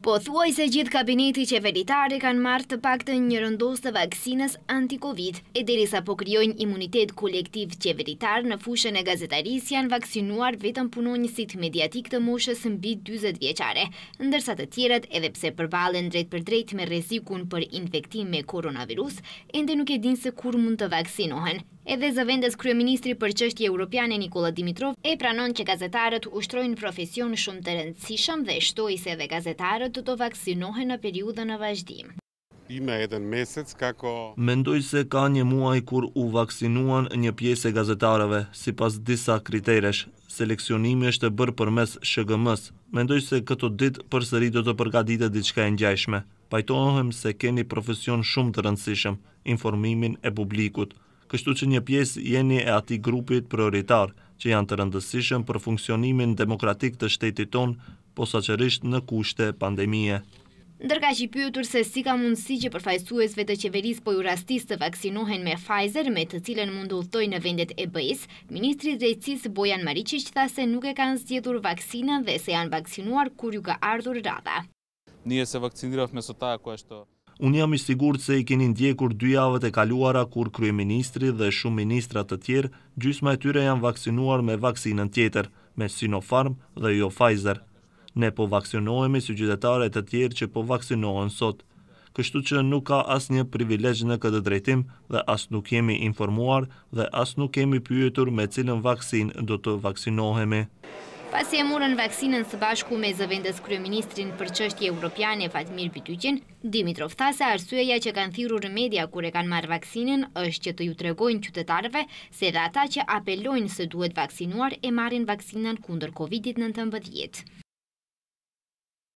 Po thuaj se gjithë kabineti qeveritari kanë marrë të pak të një rëndos të vaksinës anti-Covid, e derisa po kryojnë imunitet kolektiv qeveritar në fushën e gazetaris janë vaksinuar vetëm punonjësit mediatik të moshës mbi 20 vjeqare, ndërsa të tjeret edhe pse përbalen drejt për drejt me rezikun për infektim me koronavirus, ende nuk e din se kur mund të vaksinohen. Edhe zëvendës kryeministri për qështje Europiane Nikola Dimitrov e pranon që gazetarët ushtrojnë profesion shumë të rëndësishëm dhe shtoj se dhe gazetarët të të vaksinohen në periudën në vazhdim. Mendoj se ka një muaj kur u vaksinuan një pjesë e gazetarëve, si pas disa kriteresh. Seleksionimi është bërë për mes shëgëmës. Mendoj se këto dit për sëri do të përka e diçka e njajshme. Pajtohem se keni profesion shumë të rëndësishëm, informimin e publikut kështu që një pjesë jeni e ati grupit prioritar, që janë të rëndësishëm për funksionimin demokratik të shtetit ton, po saqërisht në kushte pandemie. Ndërka që i pyëtur se si ka mundësi që përfajsuesve të qeveris po ju rastis të vaksinohen me Pfizer me të cilën mundu uthtoj në vendet e bëjs, Ministri Drejtsis Bojan që tha se nuk e kanë zgjedhur vaksinën dhe se janë vaksinuar kur ju ka ardhur rada. Nije se vaksinirof me sotako e shto... Unë jam i sigur se i keni ndjekur dy javët e kaluara kur krye ministri dhe shumë ministrat të tjerë gjysma e tyre janë vaksinuar me vaksinën tjetër, me Sinopharm dhe jo Pfizer. Ne po vaksinohemi si gjithetarët të tjerë që po vaksinohen sot. Kështu që nuk ka as një privilegjë në këtë drejtim dhe as nuk jemi informuar dhe as nuk jemi pyetur me cilën vaksinë do të vaksinohemi. Pas e murën vaksinën së bashku me zëvendës kryeministrin për qështje europiane Fatmir Pityqin, Dimitrov tha se arsueja që kanë thirur media kure kanë marë vaksinën është që të ju tregojnë qytetarve se dhe ata që apelojnë se duhet vaksinuar e marin vaksinën kundër Covid-19.